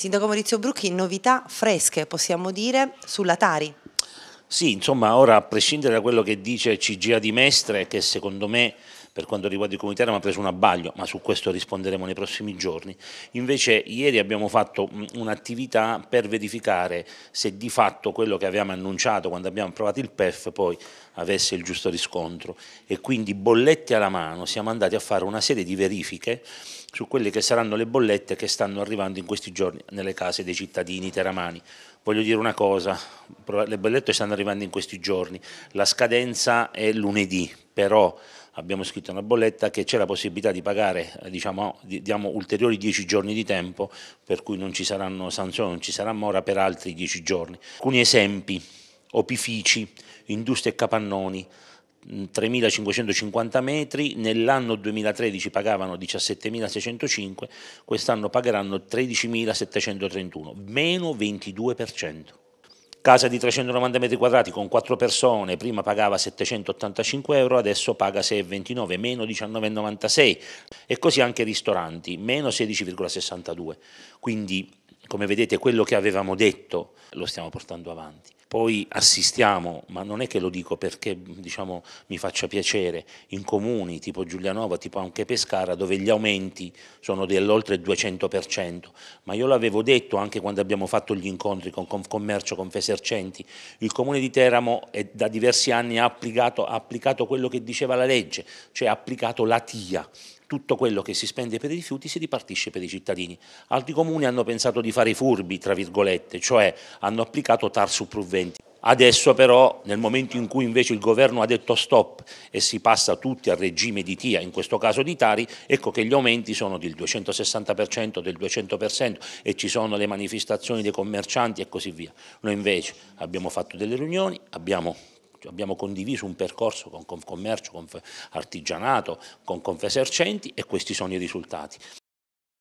Sindaco Maurizio Brucchi, novità fresche possiamo dire sulla Tari. Sì, insomma, ora a prescindere da quello che dice CGA di Mestre, che secondo me per quanto riguarda il comitato mi ha preso un abbaglio, ma su questo risponderemo nei prossimi giorni. Invece ieri abbiamo fatto un'attività per verificare se di fatto quello che avevamo annunciato quando abbiamo approvato il PEF poi avesse il giusto riscontro e quindi bolletti alla mano siamo andati a fare una serie di verifiche su quelle che saranno le bollette che stanno arrivando in questi giorni nelle case dei cittadini teramani. Voglio dire una cosa, le bollette stanno arrivando in questi giorni, la scadenza è lunedì, però abbiamo scritto una bolletta che c'è la possibilità di pagare, eh, diciamo, diamo ulteriori dieci giorni di tempo, per cui non ci saranno sanzioni, non ci sarà mora per altri dieci giorni. Alcuni esempi, opifici, industrie e capannoni, 3.550 mm, metri, nell'anno 2013 pagavano 17.605, quest'anno pagheranno 13.731, meno 22%. Casa di 390 metri quadrati con 4 persone, prima pagava 785 euro, adesso paga 6,29, meno 19,96 e così anche ristoranti, meno 16,62. Quindi, come vedete, quello che avevamo detto lo stiamo portando avanti. Poi assistiamo, ma non è che lo dico perché diciamo, mi faccia piacere, in comuni tipo Giulianova, tipo anche Pescara, dove gli aumenti sono dell'oltre 200%, ma io l'avevo detto anche quando abbiamo fatto gli incontri con Confcommercio, con Fesercenti, il comune di Teramo è, da diversi anni ha applicato, ha applicato quello che diceva la legge, cioè ha applicato la TIA, tutto quello che si spende per i rifiuti si ripartisce per i cittadini. Altri comuni hanno pensato di fare i furbi, tra virgolette, cioè hanno applicato TAR su Pruventi. Adesso però, nel momento in cui invece il governo ha detto stop e si passa tutti al regime di TIA, in questo caso di Tari, ecco che gli aumenti sono del 260%, del 200% e ci sono le manifestazioni dei commercianti e così via. Noi invece abbiamo fatto delle riunioni, abbiamo abbiamo condiviso un percorso con Confcommercio, con Artigianato, con Confesercenti e questi sono i risultati.